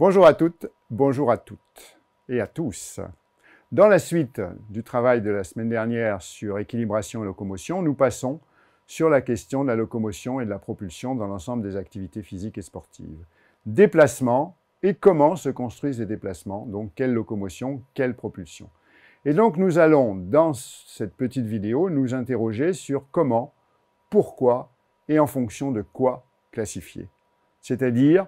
Bonjour à toutes, bonjour à toutes et à tous. Dans la suite du travail de la semaine dernière sur équilibration et locomotion, nous passons sur la question de la locomotion et de la propulsion dans l'ensemble des activités physiques et sportives. Déplacement et comment se construisent les déplacements, donc quelle locomotion, quelle propulsion. Et donc nous allons, dans cette petite vidéo, nous interroger sur comment, pourquoi et en fonction de quoi classifier. C'est-à-dire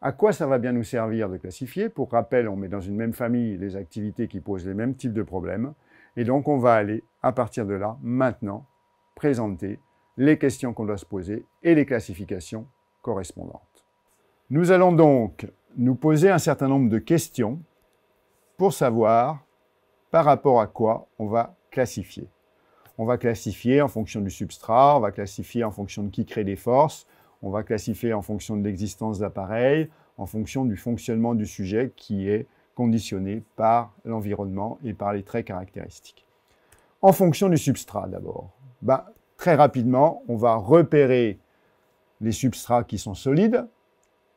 à quoi ça va bien nous servir de classifier Pour rappel, on met dans une même famille les activités qui posent les mêmes types de problèmes. Et donc, on va aller, à partir de là, maintenant, présenter les questions qu'on doit se poser et les classifications correspondantes. Nous allons donc nous poser un certain nombre de questions pour savoir par rapport à quoi on va classifier. On va classifier en fonction du substrat, on va classifier en fonction de qui crée des forces, on va classifier en fonction de l'existence d'appareils, en fonction du fonctionnement du sujet qui est conditionné par l'environnement et par les traits caractéristiques. En fonction du substrat d'abord, bah, très rapidement, on va repérer les substrats qui sont solides,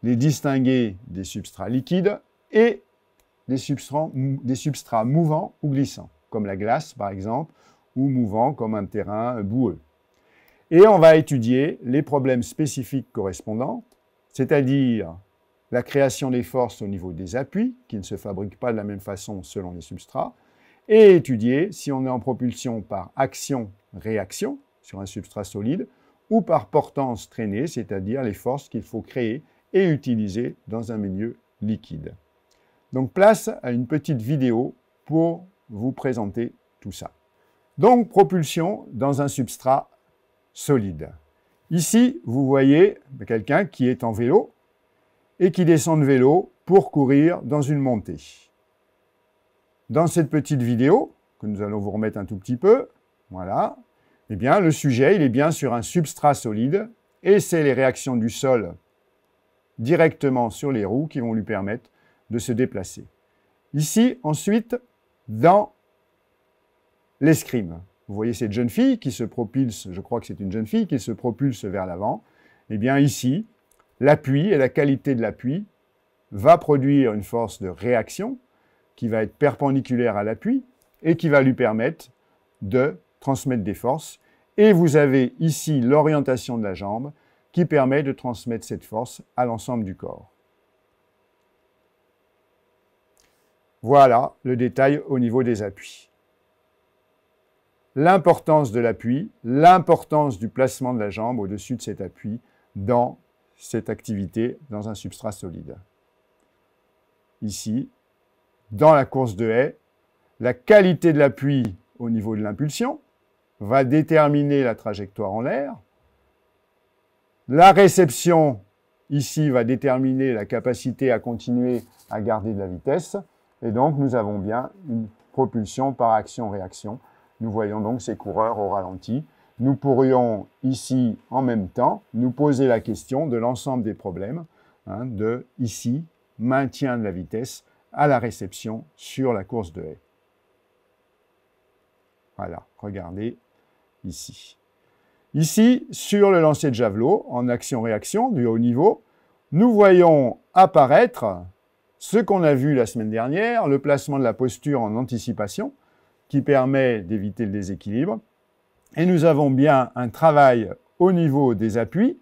les distinguer des substrats liquides et des substrats mouvants ou glissants, comme la glace par exemple, ou mouvants comme un terrain boueux. Et on va étudier les problèmes spécifiques correspondants, c'est-à-dire la création des forces au niveau des appuis, qui ne se fabriquent pas de la même façon selon les substrats, et étudier si on est en propulsion par action-réaction sur un substrat solide, ou par portance traînée, c'est-à-dire les forces qu'il faut créer et utiliser dans un milieu liquide. Donc place à une petite vidéo pour vous présenter tout ça. Donc propulsion dans un substrat solide. Ici, vous voyez quelqu'un qui est en vélo et qui descend de vélo pour courir dans une montée. Dans cette petite vidéo, que nous allons vous remettre un tout petit peu, voilà, eh bien, le sujet, il est bien sur un substrat solide, et c'est les réactions du sol directement sur les roues qui vont lui permettre de se déplacer. Ici, ensuite, dans l'escrime. Vous voyez cette jeune fille qui se propulse, je crois que c'est une jeune fille, qui se propulse vers l'avant. Eh bien ici, l'appui et la qualité de l'appui va produire une force de réaction qui va être perpendiculaire à l'appui et qui va lui permettre de transmettre des forces. Et vous avez ici l'orientation de la jambe qui permet de transmettre cette force à l'ensemble du corps. Voilà le détail au niveau des appuis l'importance de l'appui, l'importance du placement de la jambe au-dessus de cet appui dans cette activité dans un substrat solide. Ici, dans la course de haie, la qualité de l'appui au niveau de l'impulsion va déterminer la trajectoire en l'air. La réception, ici, va déterminer la capacité à continuer à garder de la vitesse. Et donc, nous avons bien une propulsion par action-réaction nous voyons donc ces coureurs au ralenti. Nous pourrions ici, en même temps, nous poser la question de l'ensemble des problèmes hein, de ici, maintien de la vitesse à la réception sur la course de haie. Voilà, regardez ici. Ici, sur le lancer de javelot, en action-réaction du haut niveau, nous voyons apparaître ce qu'on a vu la semaine dernière, le placement de la posture en anticipation, qui permet d'éviter le déséquilibre. Et nous avons bien un travail au niveau des appuis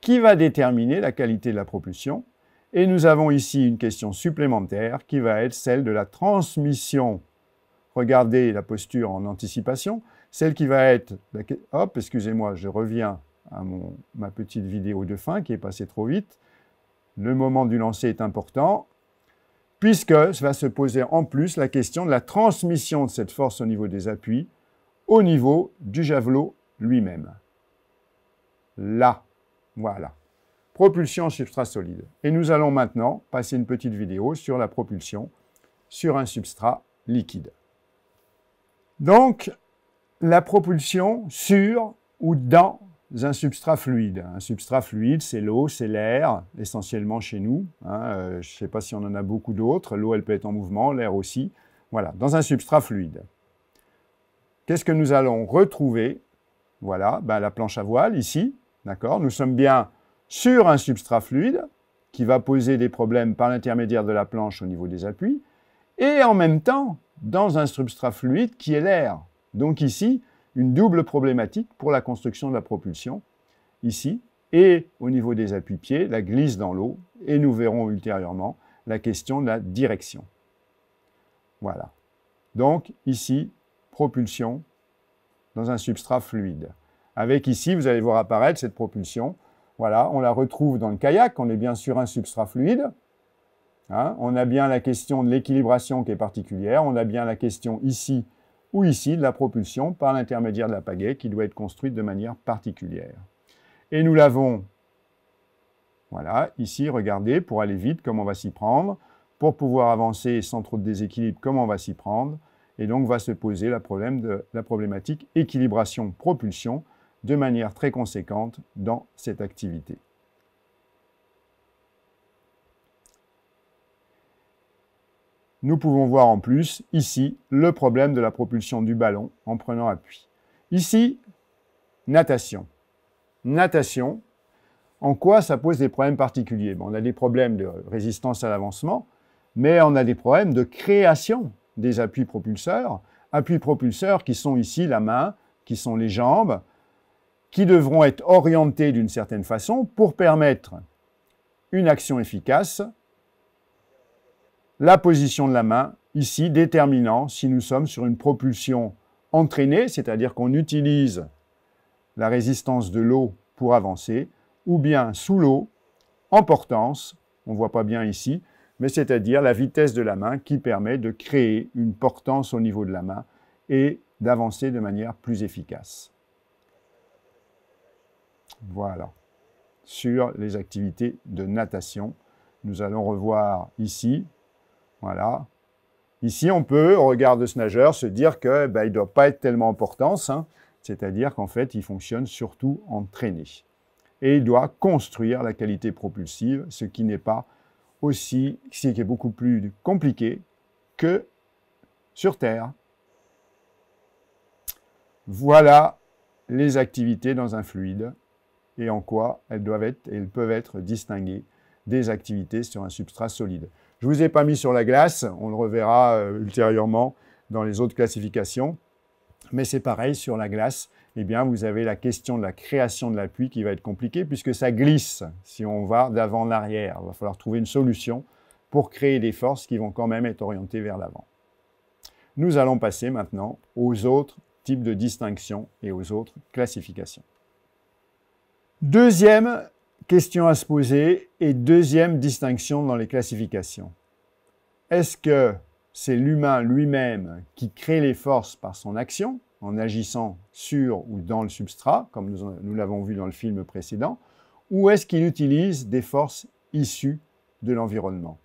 qui va déterminer la qualité de la propulsion. Et nous avons ici une question supplémentaire qui va être celle de la transmission. Regardez la posture en anticipation. Celle qui va être... Hop, excusez-moi, je reviens à mon, ma petite vidéo de fin qui est passée trop vite. Le moment du lancer est important puisque va se poser en plus la question de la transmission de cette force au niveau des appuis, au niveau du javelot lui-même. Là, voilà. Propulsion en substrat solide. Et nous allons maintenant passer une petite vidéo sur la propulsion sur un substrat liquide. Donc, la propulsion sur ou dans un substrat fluide. Un substrat fluide, c'est l'eau, c'est l'air, essentiellement chez nous. Hein, euh, je ne sais pas si on en a beaucoup d'autres. L'eau, elle peut être en mouvement, l'air aussi. Voilà, dans un substrat fluide. Qu'est-ce que nous allons retrouver Voilà, ben, la planche à voile, ici. D'accord Nous sommes bien sur un substrat fluide qui va poser des problèmes par l'intermédiaire de la planche au niveau des appuis, et en même temps, dans un substrat fluide qui est l'air. Donc ici, une double problématique pour la construction de la propulsion, ici, et au niveau des appuis-pieds, la glisse dans l'eau, et nous verrons ultérieurement la question de la direction. Voilà. Donc, ici, propulsion dans un substrat fluide. Avec ici, vous allez voir apparaître cette propulsion. Voilà, on la retrouve dans le kayak, on est bien sur un substrat fluide. Hein. on a bien la question de l'équilibration qui est particulière, on a bien la question ici ou ici de la propulsion par l'intermédiaire de la pagaie qui doit être construite de manière particulière. Et nous l'avons, voilà, ici, regardez, pour aller vite, comment on va s'y prendre, pour pouvoir avancer sans trop de déséquilibre, comment on va s'y prendre, et donc va se poser la, la problématique équilibration-propulsion de manière très conséquente dans cette activité. Nous pouvons voir en plus, ici, le problème de la propulsion du ballon en prenant appui. Ici, natation. Natation, en quoi ça pose des problèmes particuliers On a des problèmes de résistance à l'avancement, mais on a des problèmes de création des appuis propulseurs. Appuis propulseurs qui sont ici la main, qui sont les jambes, qui devront être orientés d'une certaine façon pour permettre une action efficace la position de la main, ici déterminant si nous sommes sur une propulsion entraînée, c'est-à-dire qu'on utilise la résistance de l'eau pour avancer, ou bien sous l'eau, en portance, on ne voit pas bien ici, mais c'est-à-dire la vitesse de la main qui permet de créer une portance au niveau de la main et d'avancer de manière plus efficace. Voilà. Sur les activités de natation, nous allons revoir ici voilà. Ici, on peut, au regard de ce nageur, se dire qu'il ben, ne doit pas être tellement important, hein. c'est-à-dire qu'en fait, il fonctionne surtout en traînée. Et il doit construire la qualité propulsive, ce qui n'est pas aussi, ce qui est beaucoup plus compliqué que sur Terre. Voilà les activités dans un fluide et en quoi elles doivent être, elles peuvent être distinguées des activités sur un substrat solide. Je ne vous ai pas mis sur la glace, on le reverra euh, ultérieurement dans les autres classifications. Mais c'est pareil, sur la glace, eh bien, vous avez la question de la création de l'appui qui va être compliquée puisque ça glisse si on va d'avant en arrière. Il va falloir trouver une solution pour créer des forces qui vont quand même être orientées vers l'avant. Nous allons passer maintenant aux autres types de distinctions et aux autres classifications. Deuxième question à se poser et deuxième distinction dans les classifications. Est-ce que c'est l'humain lui-même qui crée les forces par son action, en agissant sur ou dans le substrat, comme nous, nous l'avons vu dans le film précédent, ou est-ce qu'il utilise des forces issues de l'environnement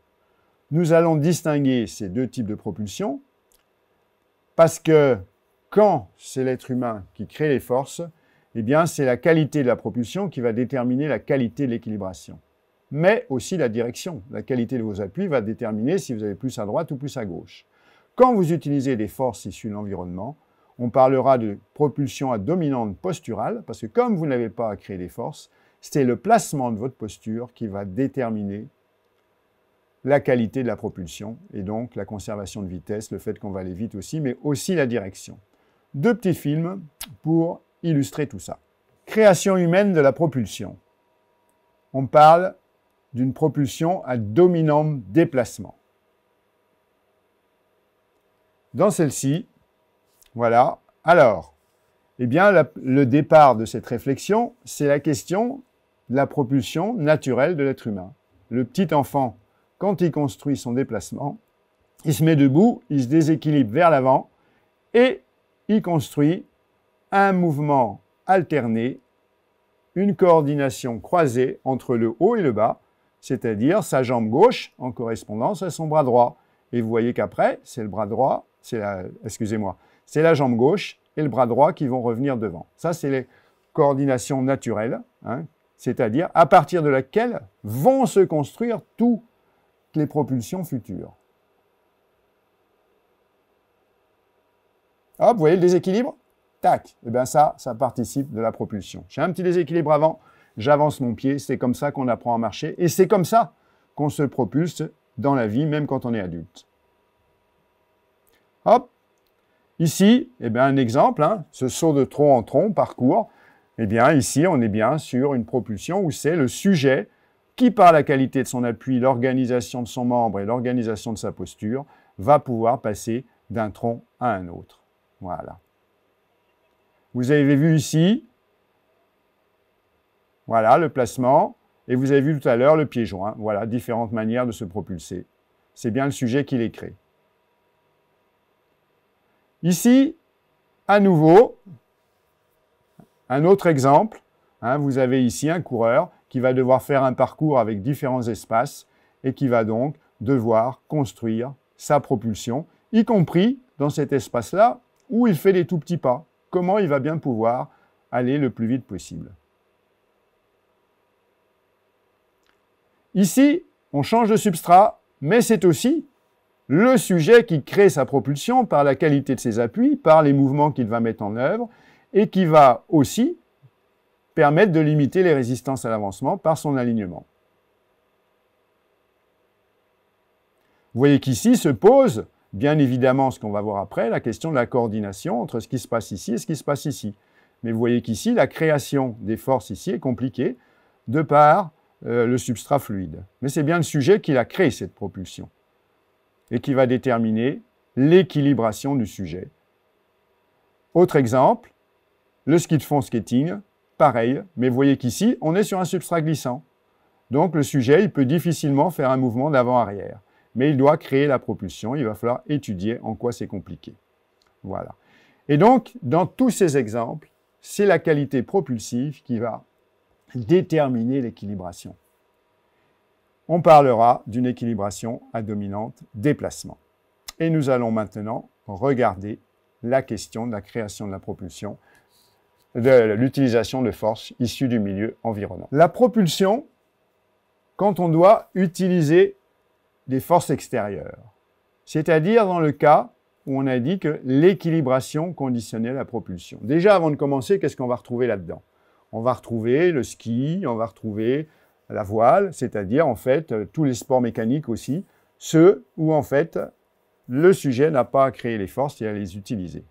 Nous allons distinguer ces deux types de propulsion parce que quand c'est l'être humain qui crée les forces, eh bien, c'est la qualité de la propulsion qui va déterminer la qualité de l'équilibration. Mais aussi la direction. La qualité de vos appuis va déterminer si vous avez plus à droite ou plus à gauche. Quand vous utilisez des forces issues de l'environnement, on parlera de propulsion à dominante posturale, parce que comme vous n'avez pas à créer des forces, c'est le placement de votre posture qui va déterminer la qualité de la propulsion et donc la conservation de vitesse, le fait qu'on va aller vite aussi, mais aussi la direction. Deux petits films pour illustrer tout ça. Création humaine de la propulsion. On parle d'une propulsion à dominum déplacement. Dans celle-ci, voilà. Alors, eh bien, le départ de cette réflexion, c'est la question de la propulsion naturelle de l'être humain. Le petit enfant, quand il construit son déplacement, il se met debout, il se déséquilibre vers l'avant et il construit un mouvement alterné, une coordination croisée entre le haut et le bas, c'est-à-dire sa jambe gauche en correspondance à son bras droit. Et vous voyez qu'après, c'est le bras droit, c'est la, excusez-moi, c'est la jambe gauche et le bras droit qui vont revenir devant. Ça, c'est les coordinations naturelles, hein, c'est-à-dire à partir de laquelle vont se construire toutes les propulsions futures. Hop, ah, vous voyez le déséquilibre tac, et eh bien ça, ça participe de la propulsion. J'ai un petit déséquilibre avant, j'avance mon pied, c'est comme ça qu'on apprend à marcher, et c'est comme ça qu'on se propulse dans la vie, même quand on est adulte. Hop Ici, eh bien, un exemple, hein. ce saut de tronc en tronc, parcours, eh bien, ici, on est bien sur une propulsion où c'est le sujet qui, par la qualité de son appui, l'organisation de son membre et l'organisation de sa posture, va pouvoir passer d'un tronc à un autre. Voilà. Vous avez vu ici, voilà, le placement. Et vous avez vu tout à l'heure le pied joint. Voilà, différentes manières de se propulser. C'est bien le sujet qui les crée. Ici, à nouveau, un autre exemple. Hein, vous avez ici un coureur qui va devoir faire un parcours avec différents espaces et qui va donc devoir construire sa propulsion, y compris dans cet espace-là où il fait des tout petits pas comment il va bien pouvoir aller le plus vite possible. Ici, on change de substrat, mais c'est aussi le sujet qui crée sa propulsion par la qualité de ses appuis, par les mouvements qu'il va mettre en œuvre, et qui va aussi permettre de limiter les résistances à l'avancement par son alignement. Vous voyez qu'ici se pose Bien évidemment, ce qu'on va voir après, la question de la coordination entre ce qui se passe ici et ce qui se passe ici. Mais vous voyez qu'ici, la création des forces ici est compliquée de par euh, le substrat fluide. Mais c'est bien le sujet qui a créé cette propulsion et qui va déterminer l'équilibration du sujet. Autre exemple, le ski de fond skating, pareil, mais vous voyez qu'ici, on est sur un substrat glissant. Donc le sujet, il peut difficilement faire un mouvement d'avant-arrière mais il doit créer la propulsion. Il va falloir étudier en quoi c'est compliqué. Voilà. Et donc, dans tous ces exemples, c'est la qualité propulsive qui va déterminer l'équilibration. On parlera d'une équilibration à dominante déplacement. Et nous allons maintenant regarder la question de la création de la propulsion, de l'utilisation de forces issues du milieu environnant. La propulsion, quand on doit utiliser des forces extérieures, c'est-à-dire dans le cas où on a dit que l'équilibration conditionnait la propulsion. Déjà, avant de commencer, qu'est-ce qu'on va retrouver là-dedans On va retrouver le ski, on va retrouver la voile, c'est-à-dire en fait euh, tous les sports mécaniques aussi, ceux où en fait le sujet n'a pas à créer les forces et à les utiliser.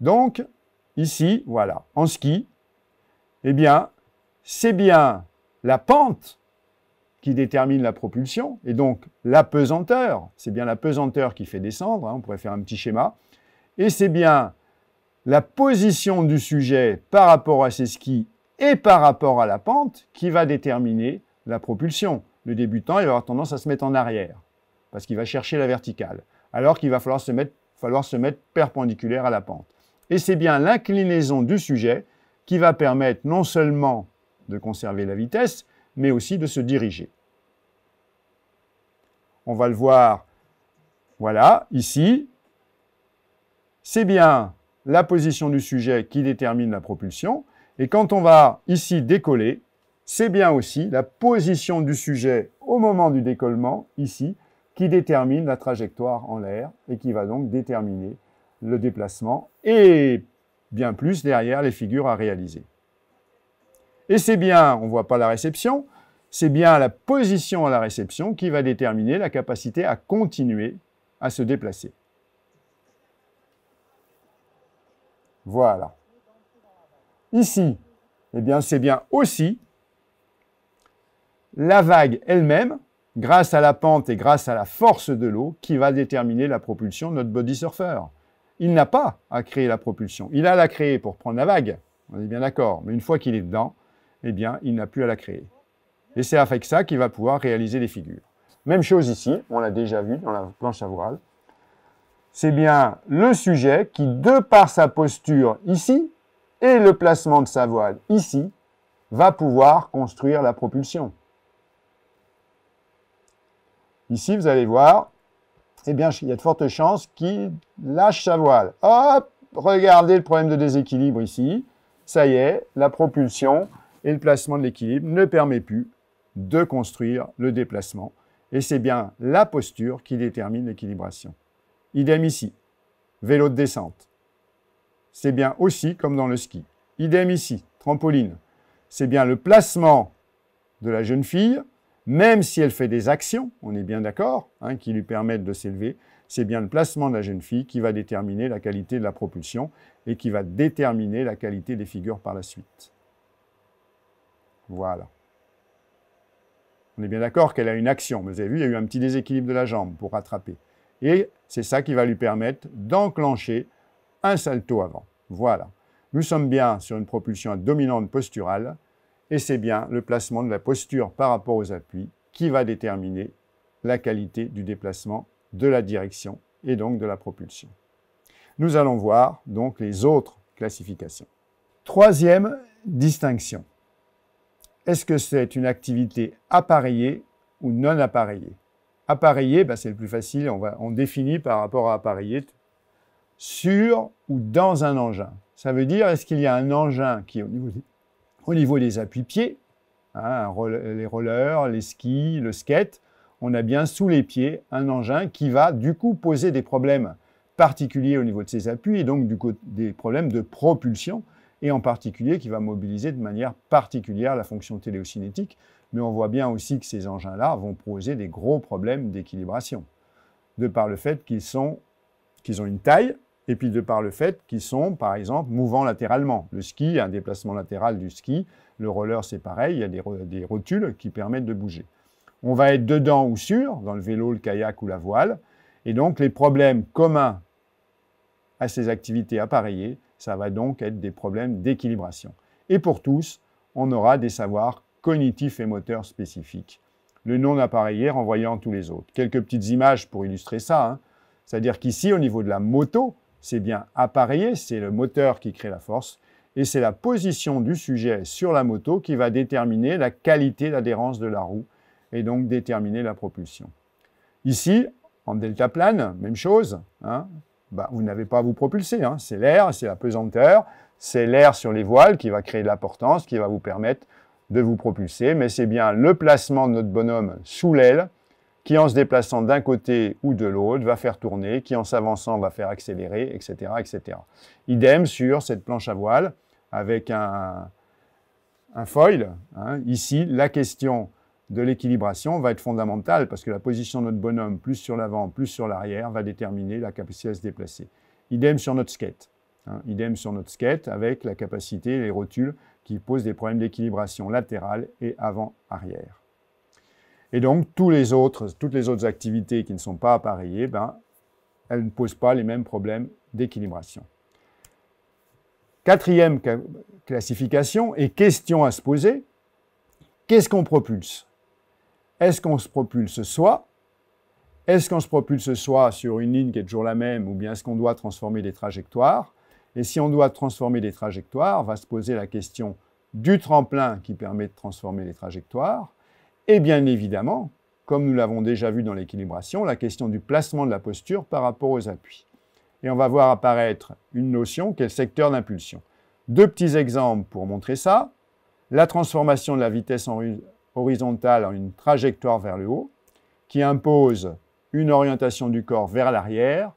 Donc, ici, voilà, en ski, eh bien, c'est bien la pente qui détermine la propulsion, et donc la pesanteur, c'est bien la pesanteur qui fait descendre, hein, on pourrait faire un petit schéma, et c'est bien la position du sujet par rapport à ses skis et par rapport à la pente qui va déterminer la propulsion. Le débutant, il va avoir tendance à se mettre en arrière, parce qu'il va chercher la verticale, alors qu'il va falloir falloir se mettre perpendiculaire à la pente. Et c'est bien l'inclinaison du sujet qui va permettre non seulement de conserver la vitesse, mais aussi de se diriger. On va le voir, voilà, ici, c'est bien la position du sujet qui détermine la propulsion, et quand on va ici décoller, c'est bien aussi la position du sujet au moment du décollement, ici, qui détermine la trajectoire en l'air et qui va donc déterminer le déplacement et bien plus derrière les figures à réaliser. Et c'est bien, on ne voit pas la réception, c'est bien la position à la réception qui va déterminer la capacité à continuer à se déplacer. Voilà. Ici, eh bien, c'est bien aussi la vague elle-même, grâce à la pente et grâce à la force de l'eau, qui va déterminer la propulsion de notre body surfer. Il n'a pas à créer la propulsion. Il a à la créer pour prendre la vague. On est bien d'accord. Mais une fois qu'il est dedans, eh bien, il n'a plus à la créer. Et c'est avec ça qu'il va pouvoir réaliser les figures. Même chose ici, on l'a déjà vu dans la planche à voile. C'est bien le sujet qui, de par sa posture ici et le placement de sa voile ici, va pouvoir construire la propulsion. Ici, vous allez voir, eh bien, il y a de fortes chances qu'il lâche sa voile. Hop Regardez le problème de déséquilibre ici. Ça y est, la propulsion et le placement de l'équilibre ne permet plus de construire le déplacement. Et c'est bien la posture qui détermine l'équilibration. Idem ici, vélo de descente. C'est bien aussi comme dans le ski. Idem ici, trampoline. C'est bien le placement de la jeune fille, même si elle fait des actions, on est bien d'accord, hein, qui lui permettent de s'élever, c'est bien le placement de la jeune fille qui va déterminer la qualité de la propulsion et qui va déterminer la qualité des figures par la suite. Voilà. On est bien d'accord qu'elle a une action. Vous avez vu, il y a eu un petit déséquilibre de la jambe pour rattraper. Et c'est ça qui va lui permettre d'enclencher un salto avant. Voilà. Nous sommes bien sur une propulsion dominante posturale et c'est bien le placement de la posture par rapport aux appuis qui va déterminer la qualité du déplacement, de la direction et donc de la propulsion. Nous allons voir donc les autres classifications. Troisième distinction. Est-ce que c'est une activité appareillée ou non appareillée Appareillée, bah, c'est le plus facile, on, définit par rapport à appareillée sur ou dans un engin. Ça veut dire, est-ce qu'il y a un engin qui, au niveau des, au niveau des appuis-pieds, hein, les rollers, les skis, le skate, on a bien sous les pieds un engin qui va du coup poser des problèmes particuliers au niveau de ces appuis et donc du des problèmes de propulsion et en particulier qui va mobiliser de manière particulière la fonction téléocinétique. Mais on voit bien aussi que ces engins-là vont poser des gros problèmes d'équilibration, de par le fait qu'ils qu'ils ont une taille, et puis de par le fait qu'ils sont, par exemple, mouvants latéralement. Le ski, un déplacement latéral du ski, le roller, c'est pareil, il y a des, des rotules qui permettent de bouger. On va être dedans ou sur, dans le vélo, le kayak ou la voile, et donc les problèmes communs à ces activités appareillées ça va donc être des problèmes d'équilibration. Et pour tous, on aura des savoirs cognitifs et moteurs spécifiques. Le non appareillé renvoyant tous les autres. Quelques petites images pour illustrer ça. Hein. C'est-à-dire qu'ici, au niveau de la moto, c'est bien appareillé, c'est le moteur qui crée la force, et c'est la position du sujet sur la moto qui va déterminer la qualité d'adhérence de la roue, et donc déterminer la propulsion. Ici, en deltaplane, même chose, hein, bah, vous n'avez pas à vous propulser. Hein. C'est l'air, c'est la pesanteur, c'est l'air sur les voiles qui va créer de la portance, qui va vous permettre de vous propulser. Mais c'est bien le placement de notre bonhomme sous l'aile qui, en se déplaçant d'un côté ou de l'autre, va faire tourner, qui, en s'avançant, va faire accélérer, etc., etc. Idem sur cette planche à voile avec un, foil. Hein. Ici, la question de l'équilibration va être fondamentale parce que la position de notre bonhomme, plus sur l'avant, plus sur l'arrière, va déterminer la capacité à se déplacer. Idem sur notre skate. Hein. idem sur notre skate avec la capacité, les rotules qui posent des problèmes d'équilibration latérale et avant-arrière. Et donc, tous les autres, toutes les autres activités qui ne sont pas appareillées, ben, elles ne posent pas les mêmes problèmes d'équilibration. Quatrième classification et question à se poser, qu'est-ce qu'on propulse est-ce qu'on se propulse soi Est-ce qu'on se propulse soi sur une ligne qui est toujours la même ou bien est-ce qu'on doit transformer des trajectoires Et si on doit transformer des trajectoires, va se poser la question du tremplin qui permet de transformer les trajectoires et bien évidemment, comme nous l'avons déjà vu dans l'équilibration, la question du placement de la posture par rapport aux appuis. Et on va voir apparaître une notion qui le secteur d'impulsion. Deux petits exemples pour montrer ça. La transformation de la vitesse en, horizontale en une trajectoire vers le haut qui impose une orientation du corps vers l'arrière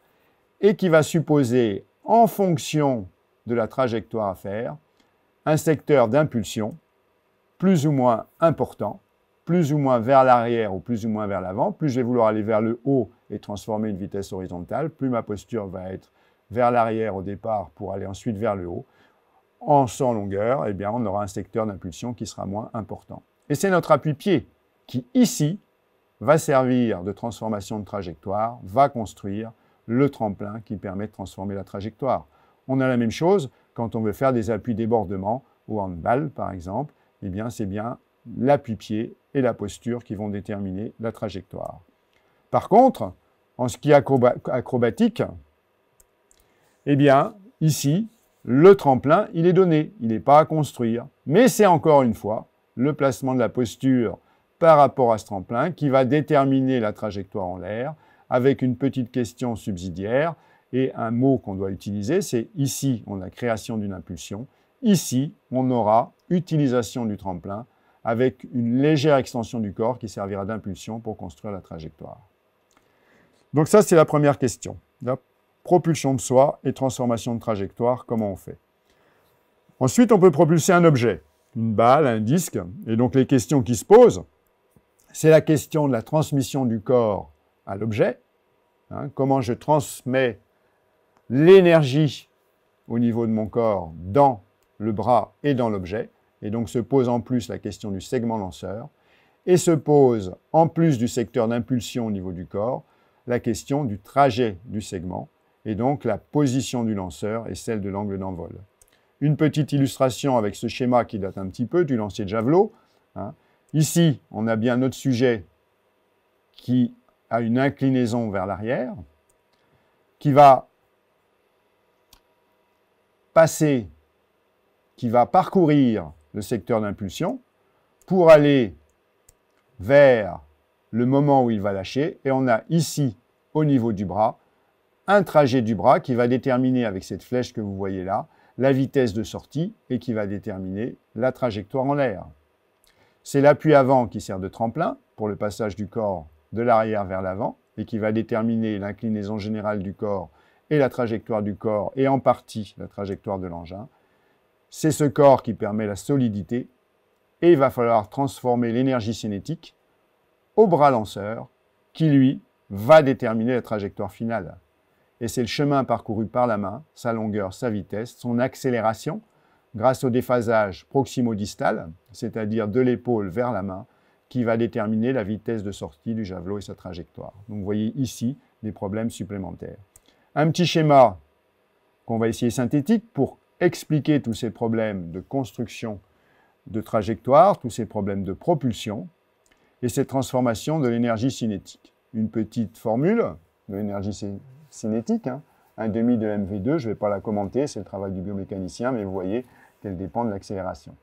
et qui va supposer, en fonction de la trajectoire à faire, un secteur d'impulsion plus ou moins important, plus ou moins vers l'arrière ou plus ou moins vers l'avant. Plus je vais vouloir aller vers le haut et transformer une vitesse horizontale, plus ma posture va être vers l'arrière au départ pour aller ensuite vers le haut. En sans longueur, eh bien, on aura un secteur d'impulsion qui sera moins important. Et c'est notre appui-pied qui, ici, va servir de transformation de trajectoire, va construire le tremplin qui permet de transformer la trajectoire. On a la même chose quand on veut faire des appuis débordement au handball, par exemple. Eh bien, c'est bien l'appui-pied et la posture qui vont déterminer la trajectoire. Par contre, en ski acrobatique, eh bien, ici, le tremplin, il est donné, il n'est pas à construire. Mais c'est encore une fois le placement de la posture par rapport à ce tremplin qui va déterminer la trajectoire en l'air avec une petite question subsidiaire et un mot qu'on doit utiliser, c'est ici on a création d'une impulsion, ici on aura utilisation du tremplin avec une légère extension du corps qui servira d'impulsion pour construire la trajectoire. Donc ça c'est la première question, la propulsion de soi et transformation de trajectoire, comment on fait Ensuite on peut propulser un objet une balle, un disque. Et donc les questions qui se posent, c'est la question de la transmission du corps à l'objet. Hein, comment je transmets l'énergie au niveau de mon corps dans le bras et dans l'objet. Et donc se pose en plus la question du segment lanceur. Et se pose, en plus du secteur d'impulsion au niveau du corps, la question du trajet du segment. Et donc la position du lanceur et celle de l'angle d'envol. Une petite illustration avec ce schéma qui date un petit peu du lancer de javelot. Hein. Ici, on a bien notre sujet qui a une inclinaison vers l'arrière, qui va passer, qui va parcourir le secteur d'impulsion pour aller vers le moment où il va lâcher. Et on a ici, au niveau du bras, un trajet du bras qui va déterminer avec cette flèche que vous voyez là, la vitesse de sortie et qui va déterminer la trajectoire en l'air. C'est l'appui avant qui sert de tremplin pour le passage du corps de l'arrière vers l'avant et qui va déterminer l'inclinaison générale du corps et la trajectoire du corps et en partie la trajectoire de l'engin. C'est ce corps qui permet la solidité et il va falloir transformer l'énergie cinétique au bras lanceur qui, lui, va déterminer la trajectoire finale et c'est le chemin parcouru par la main, sa longueur, sa vitesse, son accélération, grâce au déphasage proximo-distal, c'est-à-dire de l'épaule vers la main, qui va déterminer la vitesse de sortie du javelot et sa trajectoire. Donc vous voyez ici des problèmes supplémentaires. Un petit schéma qu'on va essayer synthétique pour expliquer tous ces problèmes de construction de trajectoire, tous ces problèmes de propulsion et cette transformation de l'énergie cinétique. Une petite formule de l'énergie cinétique cinétique. Hein. Un demi de MV2, je ne vais pas la commenter, c'est le travail du biomécanicien, mais vous voyez qu'elle dépend de l'accélération.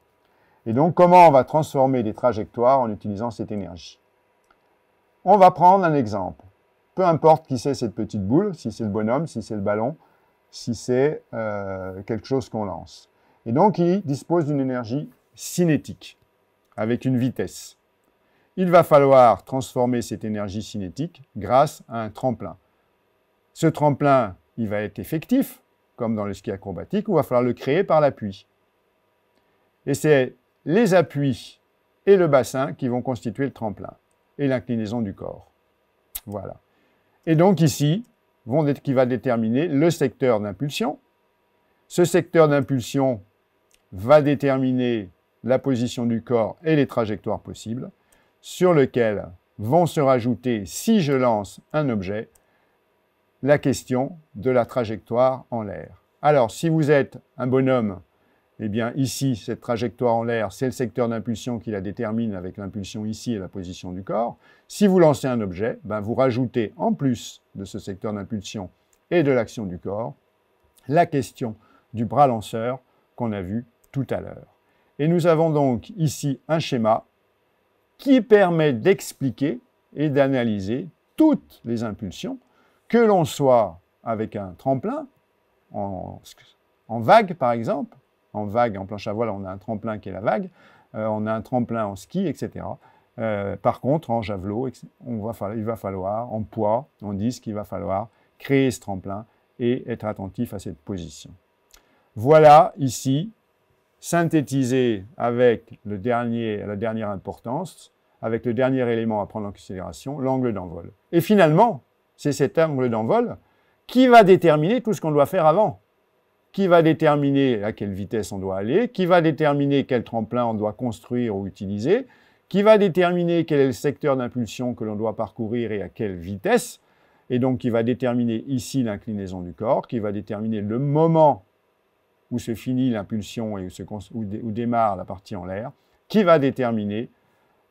Et donc, comment on va transformer des trajectoires en utilisant cette énergie On va prendre un exemple. Peu importe qui c'est cette petite boule, si c'est le bonhomme, si c'est le ballon, si c'est euh, quelque chose qu'on lance. Et donc, il dispose d'une énergie cinétique, avec une vitesse. Il va falloir transformer cette énergie cinétique grâce à un tremplin. Ce tremplin, il va être effectif, comme dans le ski acrobatique, où il va falloir le créer par l'appui. Et c'est les appuis et le bassin qui vont constituer le tremplin et l'inclinaison du corps. Voilà. Et donc ici, vont qui va déterminer le secteur d'impulsion. Ce secteur d'impulsion va déterminer la position du corps et les trajectoires possibles, sur lequel vont se rajouter, si je lance un objet, la question de la trajectoire en l'air. Alors, si vous êtes un bonhomme, eh bien ici, cette trajectoire en l'air, c'est le secteur d'impulsion qui la détermine avec l'impulsion ici et la position du corps. Si vous lancez un objet, ben, vous rajoutez en plus de ce secteur d'impulsion et de l'action du corps, la question du bras lanceur qu'on a vu tout à l'heure. Et nous avons donc ici un schéma qui permet d'expliquer et d'analyser toutes les impulsions que l'on soit avec un tremplin, en, vague par exemple, en vague, en planche à voile, on a un tremplin qui est la vague, euh, on a un tremplin en ski, etc. Euh, par contre, en javelot, on va il va falloir, en poids, on dit qu'il va falloir, créer ce tremplin et être attentif à cette position. Voilà, ici, synthétisé avec le dernier, la dernière importance, avec le dernier élément à prendre en considération, l'angle d'envol. Et finalement, c'est cet angle d'envol, qui va déterminer tout ce qu'on doit faire avant. Qui va déterminer à quelle vitesse on doit aller, qui va déterminer quel tremplin on doit construire ou utiliser, qui va déterminer quel est le secteur d'impulsion que l'on doit parcourir et à quelle vitesse, et donc qui va déterminer ici l'inclinaison du corps, qui va déterminer le moment où se finit l'impulsion et où, démarre la partie en l'air, qui va déterminer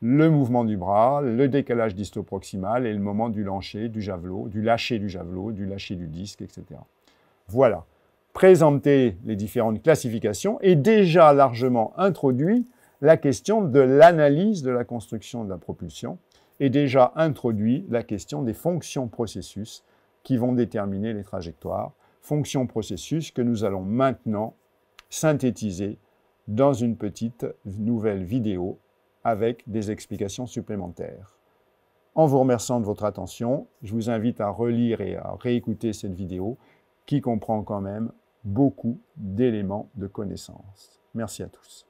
le mouvement du bras, le décalage distoproximal et le moment du lancer du javelot, du lâcher du javelot, du lâcher du disque, etc. Voilà, présenter les différentes classifications et déjà largement introduit la question de l'analyse de la construction de la propulsion et déjà introduit la question des fonctions processus qui vont déterminer les trajectoires, fonctions processus que nous allons maintenant synthétiser dans une petite nouvelle vidéo avec des explications supplémentaires. En vous remerciant de votre attention, je vous invite à relire et à réécouter cette vidéo qui comprend quand même beaucoup d'éléments de connaissance. Merci à tous.